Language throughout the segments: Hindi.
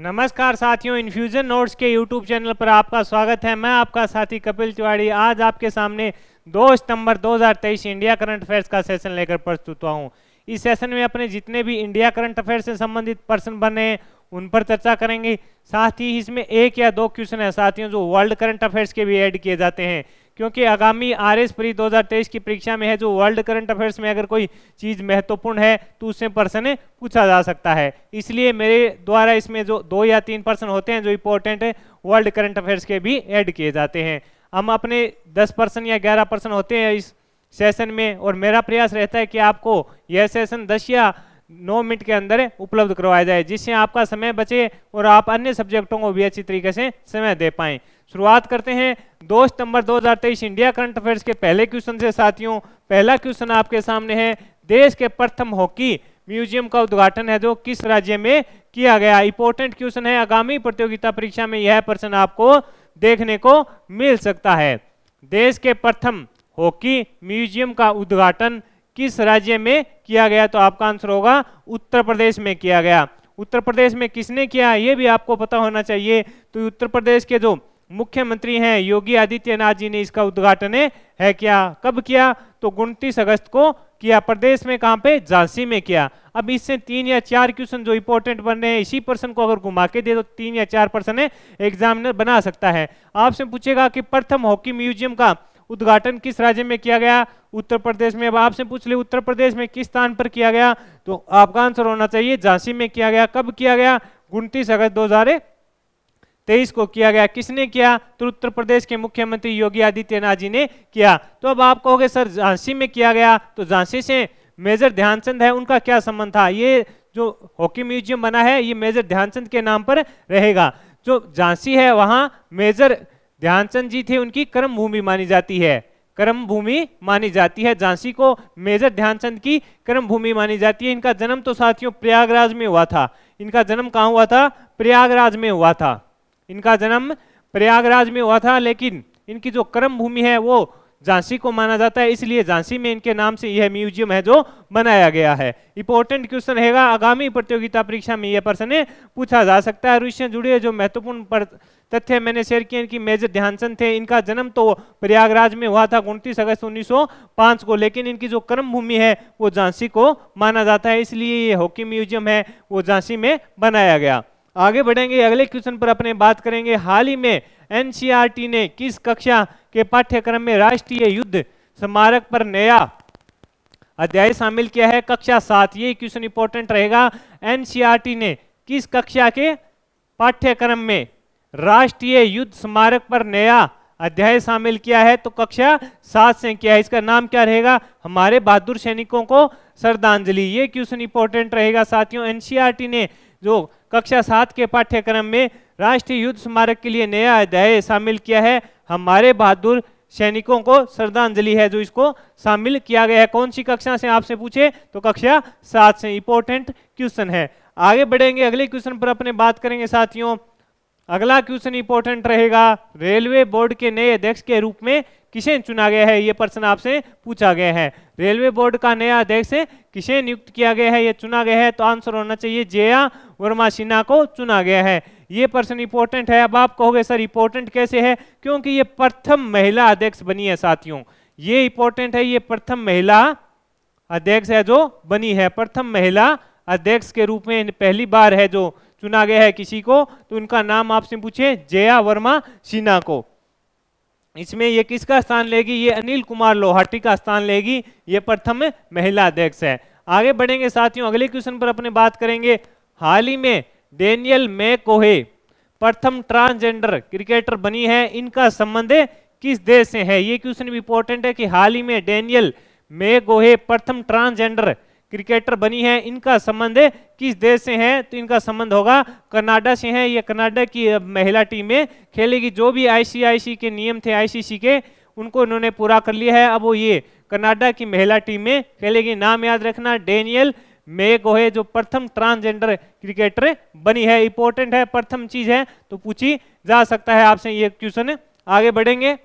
नमस्कार साथियों इन्फ्यूजन नोट्स के यूट्यूब चैनल पर आपका स्वागत है मैं आपका साथी कपिल तिवाड़ी आज आपके सामने 2 सितंबर 2023 इंडिया करंट अफेयर्स का सेशन लेकर प्रस्तुत हुआ हूँ इस सेशन में अपने जितने भी इंडिया करंट अफेयर्स से संबंधित पर्सन बने उन पर चर्चा करेंगे साथ ही इसमें एक या दो क्वेश्चन है साथियों जो वर्ल्ड करंट अफेयर्स के भी ऐड किए जाते हैं क्योंकि आगामी आर एस प्री दो की परीक्षा में है जो वर्ल्ड करंट अफेयर्स में अगर कोई चीज़ महत्वपूर्ण है तो उससे पर्सन पूछा जा सकता है इसलिए मेरे द्वारा इसमें जो दो या तीन पर्सन होते हैं जो इंपॉर्टेंट है वर्ल्ड करंट अफेयर्स के भी ऐड किए जाते हैं हम अपने दस पर्सन या ग्यारह पर्सन होते हैं इस सेशन में और मेरा प्रयास रहता है कि आपको यह सेशन दस या नौ मिनट के अंदर उपलब्ध करवाया जाए जिससे आपका समय बचे और आप अन्य सब्जेक्टों को भी अच्छी तरीके से समय दे पाएँ शुरुआत करते हैं दो सितंबर 2023 इंडिया करंट अफेयर्स के पहले क्वेश्चन से साथियों पहला क्वेश्चन आपके सामने है देश के प्रथम हॉकी म्यूजियम का उद्घाटन है जो किस राज्य में किया गया इंपोर्टेंट क्वेश्चन है आगामी प्रतियोगिता परीक्षा में यह प्रश्न आपको देखने को मिल सकता है देश के प्रथम हॉकी म्यूजियम का उद्घाटन किस राज्य में किया गया तो आपका आंसर होगा उत्तर प्रदेश में किया गया उत्तर प्रदेश में किसने किया ये भी आपको पता होना चाहिए तो उत्तर प्रदेश के जो मुख्यमंत्री हैं योगी आदित्यनाथ जी ने इसका उद्घाटन है क्या कब किया तो उनतीस अगस्त को किया प्रदेश में कहां पे झांसी में किया अब इससे तीन या चार क्वेश्चन जो इंपॉर्टेंट बन रहे हैं इसी पर्सन को अगर घुमा के दे तो तीन या चार पर्सन एग्जामिनर बना सकता है आपसे पूछेगा कि प्रथम हॉकी म्यूजियम का उद्घाटन किस राज्य में किया गया उत्तर प्रदेश में अब आपसे पूछ ले उत्तर प्रदेश में किस स्थान पर किया गया तो आपका आंसर होना चाहिए झांसी में किया गया कब किया गया उनतीस अगस्त दो तेईस को किया गया किसने किया तो उत्तर प्रदेश के मुख्यमंत्री योगी आदित्यनाथ जी ने किया तो अब आप कहोगे सर झांसी में किया गया तो झांसी से मेजर ध्यानचंद है उनका क्या संबंध था ये जो हॉकी म्यूजियम बना है ये मेजर ध्यानचंद के नाम पर रहेगा जो झांसी है वहां मेजर ध्यानचंद जी थे उनकी कर्म भूमि मानी जाती है कर्म भूमि मानी जाती है झांसी को मेजर ध्यानचंद की कर्म भूमि मानी जाती है इनका जन्म तो साथियों प्रयागराज में हुआ था इनका जन्म कहाँ हुआ था प्रयागराज में हुआ था इनका जन्म प्रयागराज में हुआ था लेकिन इनकी जो कर्म भूमि है वो झांसी को माना जाता है इसलिए झांसी में इनके नाम से यह म्यूजियम है जो बनाया गया है इंपॉर्टेंट क्वेश्चन रहेगा आगामी प्रतियोगिता परीक्षा में यह प्रश्न पूछा जा सकता है और इससे जुड़े जो महत्वपूर्ण तथ्य मैंने शेयर किए इनकी मेजर ध्यानचंद थे इनका जन्म तो प्रयागराज में हुआ था उनतीस अगस्त 1905 को लेकिन इनकी जो कर्म भूमि है वो झांसी को माना जाता है इसलिए ये हॉकी म्यूजियम है वो झांसी में बनाया गया आगे बढ़ेंगे अगले क्वेश्चन पर अपने बात करेंगे हाल ही में एनसीईआरटी ने किस कक्षा के पाठ्यक्रम में राष्ट्रीय युद्ध स्मारक पर नया अध्याय शामिल किया है कक्षा सात ये क्वेश्चन इंपॉर्टेंट रहेगा एनसीईआरटी ने किस कक्षा के पाठ्यक्रम में राष्ट्रीय युद्ध स्मारक पर नया अध्याय शामिल किया है तो कक्षा सात से किया है इसका नाम क्या रहेगा हमारे बहादुर सैनिकों को श्रद्धांजलि ये क्वेश्चन इंपॉर्टेंट रहेगा साथियों एनसीआरटी ने जो कक्षा सात के पाठ्यक्रम में राष्ट्रीय युद्ध स्मारक के लिए नया अध्याय शामिल किया है हमारे बहादुर सैनिकों को श्रद्धांजलि है जो इसको शामिल किया गया है कौन सी कक्षा से आपसे पूछे तो कक्षा सात से इंपॉर्टेंट क्वेश्चन है आगे बढ़ेंगे अगले क्वेश्चन पर अपने बात करेंगे साथियों अगला क्वेश्चन इंपॉर्टेंट रहेगा रेलवे बोर्ड के नए अध्यक्ष के रूप में किसे चुना गया है ये प्रश्न आपसे पूछा गया है रेलवे बोर्ड का नया अध्यक्ष किसे नियुक्त किया गया है ये चुना गया है तो आंसर होना चाहिए जया वर्मा सिन्हा को चुना गया है ये प्रश्न इंपोर्टेंट है अब आप कहोगे सर इंपोर्टेंट कैसे है क्योंकि ये प्रथम महिला अध्यक्ष बनी है साथियों ये इंपोर्टेंट है ये प्रथम महिला अध्यक्ष है जो बनी है प्रथम महिला अध्यक्ष के रूप में पहली बार है जो चुना गया है किसी को तो उनका नाम आपसे पूछे जया वर्मा सिन्हा को इसमें ये किसका स्थान लेगी ये अनिल कुमार लोहाटी का स्थान लेगी ये प्रथम महिला अध्यक्ष है आगे बढ़ेंगे साथियों अगले क्वेश्चन पर अपने बात करेंगे हाल ही में डेनियल मे प्रथम ट्रांसजेंडर क्रिकेटर बनी है इनका संबंध किस देश से है ये क्वेश्चन इंपॉर्टेंट है कि हाल ही में डेनियल मे गोहे प्रथम ट्रांसजेंडर क्रिकेटर बनी है इनका संबंध किस देश से है तो इनका संबंध होगा कनाडा से है ये कनाडा की महिला टीम में खेलेगी जो भी आईसीआईसी के नियम थे आईसीसी के उनको इन्होंने पूरा कर लिया है अब वो ये कनाडा की महिला टीम में खेलेगी नाम याद रखना डेनियल मेगोहे जो प्रथम ट्रांसजेंडर क्रिकेटर बनी है इंपॉर्टेंट है प्रथम चीज है तो पूछी जा सकता है आपसे ये क्वेश्चन आगे बढ़ेंगे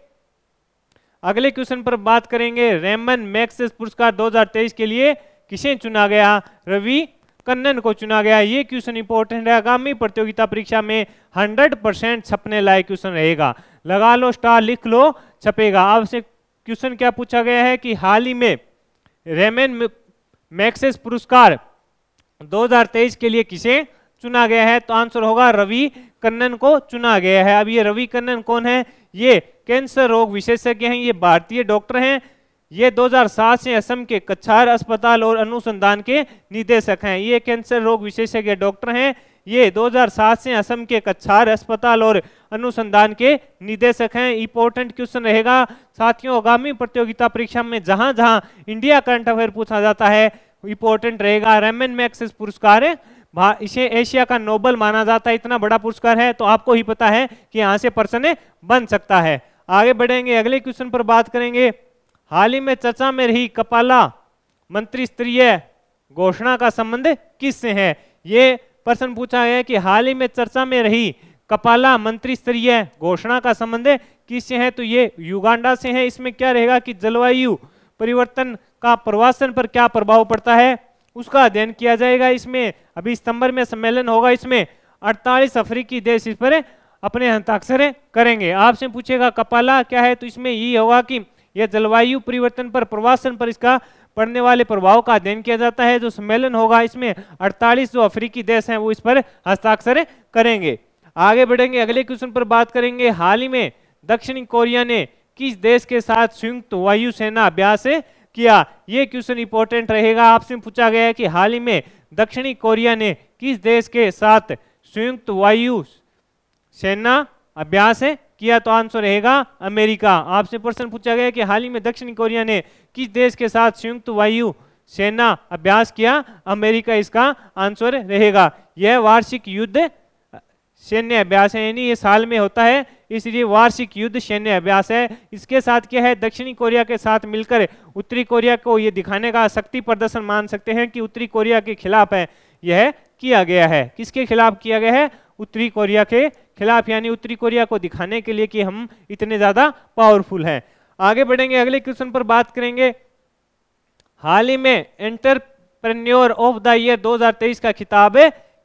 अगले क्वेश्चन पर बात करेंगे रेमन मैक्स पुरस्कार 2023 के लिए किसे चुना गया रवि कन्नन को चुना गया ये क्वेश्चन इंपॉर्टेंट है आगामी प्रतियोगिता परीक्षा में 100 परसेंट छपने लायक क्वेश्चन रहेगा लगा लो स्टार लिख लो छपेगा आपसे क्वेश्चन क्या पूछा गया है कि हाल ही में रेमेन मैक्सेस पुरस्कार 2023 के लिए किसे चुना गया है तो आंसर होगा रवि कन्नन को चुना गया है अब ये रवि कन्नन कौन है ये कैंसर रोग विशेषज्ञ हैं ये भारतीय डॉक्टर हैं ये 2007 से असम के कछार अस्पताल और अनुसंधान के निदेशक हैं ये कैंसर रोग विशेषज्ञ डॉक्टर हैं ये 2007 से असम के कछार अस्पताल और अनुसंधान के निदेशक हैं इंपॉर्टेंट क्वेश्चन रहेगा साथियों आगामी प्रतियोगिता परीक्षा में जहां जहां इंडिया करंट अफेयर पूछा जाता है इंपॉर्टेंट रहेगा रेमन मैक्सिस पुरस्कार इसे एशिया का नोबल माना जाता है इतना बड़ा पुरस्कार है तो आपको ही पता है कि यहाँ से प्रश्न बन सकता है आगे बढ़ेंगे अगले क्वेश्चन पर बात करेंगे हाल ही में चर्चा में रही कपाला मंत्री स्तरीय घोषणा का संबंध किससे है ये प्रश्न पूछा गया कि हाल ही में चर्चा में रही कपाला मंत्री स्तरीय घोषणा का संबंध किससे है तो ये युगांडा से है इसमें क्या रहेगा कि जलवायु परिवर्तन का प्रवासन पर क्या प्रभाव पड़ता है उसका अध्ययन किया जाएगा इसमें अभी सितंबर में सम्मेलन होगा इसमें 48 अफ्रीकी देश इस पर अपने हस्ताक्षर करेंगे आपसे पूछेगा कपाला क्या है तो इसमें ये होगा कि या जलवायु परिवर्तन पर प्रवासन पर इसका पड़ने वाले प्रभाव का अध्ययन किया जाता है जो सम्मेलन होगा इसमें 48 जो अफ्रीकी देश हैं वो इस पर हस्ताक्षर करेंगे आगे बढ़ेंगे अगले क्वेश्चन पर बात करेंगे हाल ही में दक्षिण कोरिया ने किस देश के साथ संयुक्त वायुसेना अभ्यास किया ये क्वेश्चन इंपॉर्टेंट रहेगा आपसे पूछा गया है कि हाल ही में दक्षिणी कोरिया ने किस देश के साथ संयुक्त वायु सेना अभ्यास किया तो आंसर रहेगा अमेरिका आपसे प्रश्न पूछा गया कि हाल ही में दक्षिण कोरिया ने किस देश के साथ संयुक्त वायु सेना अभ्यास किया अमेरिका इसका आंसर रहेगा यह वार्षिक युद्ध सैन्य अभ्यास है यानी ये साल में होता है इसलिए वार्षिक युद्ध सैन्य अभ्यास है इसके साथ क्या है दक्षिणी कोरिया के साथ मिलकर उत्तरी कोरिया को ये दिखाने का शक्ति प्रदर्शन मान सकते हैं कि उत्तरी कोरिया के खिलाफ है यह किया गया है किसके खिलाफ किया गया है उत्तरी कोरिया के खिलाफ यानी उत्तरी कोरिया को दिखाने के लिए कि हम इतने ज्यादा पावरफुल हैं आगे बढ़ेंगे अगले क्वेश्चन पर बात करेंगे हाल ही में एंटरप्रेन्योर ऑफ द ईयर 2023 का खिताब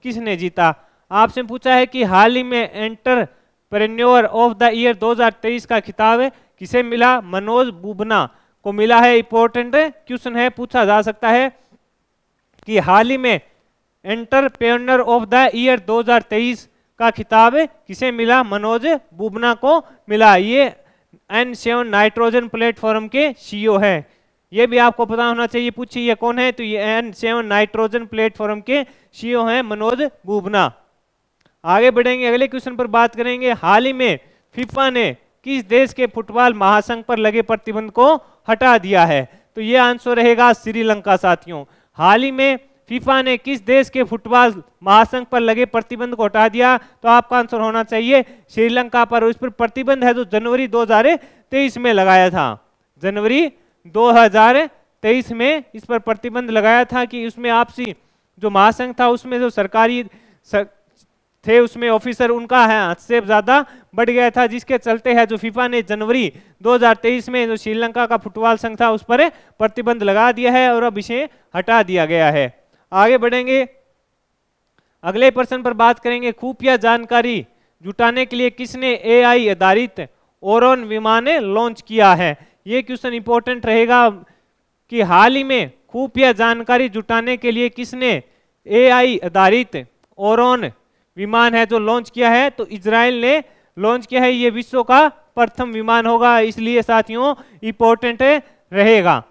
किसने जीता आपसे पूछा है कि हाल ही में एंटरप्रेन्योर ऑफ द ईयर 2023 का खिताब किसे मिला मनोज बुबना को मिला है इंपॉर्टेंट क्वेश्चन है पूछा जा सकता है कि हाल ही में एंटरप्रेनर ऑफ द ईयर 2023 का खिताब किसे मिला मनोज बुबना को मिला ये एन सेवन नाइट्रोजन प्लेटफॉर्म के सीईओ e है ये भी आपको पता होना चाहिए पूछिए ये कौन है तो ये एन सेवन नाइट्रोजन प्लेटफॉर्म के सीईओ e हैं मनोज बुबना आगे बढ़ेंगे अगले क्वेश्चन पर बात करेंगे हाल ही में फिफा ने किस देश के फुटबॉल महासंघ पर लगे प्रतिबंध को हटा दिया है तो ये आंसर रहेगा श्रीलंका साथियों हाल ही में फीफा ने किस देश के फुटबॉल महासंघ पर लगे प्रतिबंध को हटा दिया तो आपका आंसर होना चाहिए श्रीलंका पर उस पर प्रतिबंध है जो जनवरी 2023 में लगाया था जनवरी 2023 में इस पर प्रतिबंध लगाया था कि उसमें आपसी जो महासंघ था उसमें जो सरकारी सर, थे उसमें ऑफिसर उनका है हादसे ज़्यादा बढ़ गया था जिसके चलते है जो फीफा ने जनवरी 2023 में जो श्रीलंका का फुटबॉल संघ था उस पर प्रतिबंध लगा दिया है और अब इसे हटा दिया गया है आगे बढ़ेंगे अगले प्रश्न पर बात करेंगे खुफिया जानकारी जुटाने के लिए किसने एआई आधारित ओरोन विमान लॉन्च किया है ये क्वेश्चन इंपॉर्टेंट रहेगा कि हाल ही में खुफिया जानकारी जुटाने के लिए किसने एआई आधारित ओरोन विमान है जो लॉन्च किया है तो इसराइल ने लॉन्च किया है ये विश्व का प्रथम विमान होगा इसलिए साथियों इंपॉर्टेंट रहेगा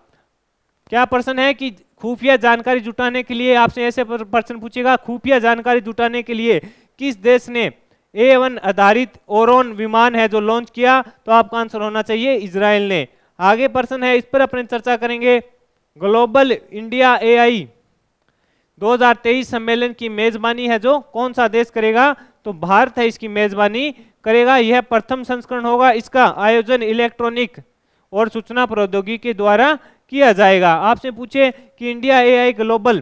क्या प्रश्न है कि खुफिया जानकारी जुटाने के लिए आपसे ऐसे प्रश्न पूछेगा खुफिया जानकारी जुटाने के लिए किस देश ने ए वन आधारित ओरोन विमान है जो लॉन्च किया तो आपका आंसर होना चाहिए इसराइल ने आगे प्रश्न है इस पर अपने चर्चा करेंगे ग्लोबल इंडिया ए 2023 सम्मेलन की मेजबानी है जो कौन सा देश करेगा तो भारत है इसकी मेजबानी करेगा यह प्रथम संस्करण होगा इसका आयोजन इलेक्ट्रॉनिक और सूचना प्रौद्योगिकी के द्वारा किया जाएगा आपसे पूछे कि India AI global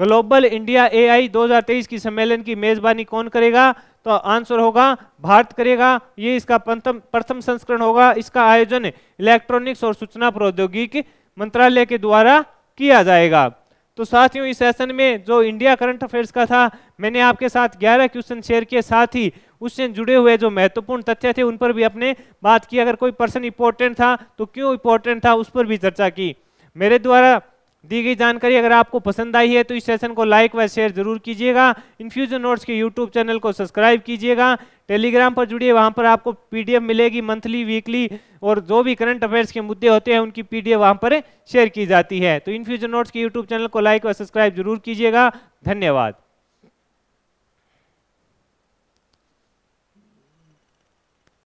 global India AI 2023 की सम्मेलन की मेजबानी कौन करेगा तो आंसर होगा भारत करेगा ये इसका प्रथम प्रथम संस्करण होगा इसका आयोजन इलेक्ट्रॉनिक्स और सूचना प्रौद्योगिकी मंत्रालय के द्वारा किया जाएगा तो साथियों इस सेशन में जो इंडिया करंट अफेयर्स का था मैंने आपके साथ 11 क्वेश्चन शेयर किए साथ ही उससे जुड़े हुए जो महत्वपूर्ण तथ्य थे उन पर भी अपने बात की अगर कोई पर्सन इंपॉर्टेंट था तो क्यों इंपॉर्टेंट था उस पर भी चर्चा की मेरे द्वारा दी गई जानकारी अगर आपको पसंद आई है तो इस सेशन को लाइक व शेयर जरूर कीजिएगा इन्फ्यूजन नोट्स के यूट्यूब चैनल को सब्सक्राइब कीजिएगा टेलीग्राम पर जुड़िए वहाँ पर आपको पीडीएफ मिलेगी मंथली वीकली और जो भी करंट अफेयर्स के मुद्दे होते हैं उनकी पीडीएफ वहाँ पर शेयर की जाती है तो इन फ्यूचर नोट्स के यूट्यूब चैनल को लाइक और सब्सक्राइब जरूर कीजिएगा धन्यवाद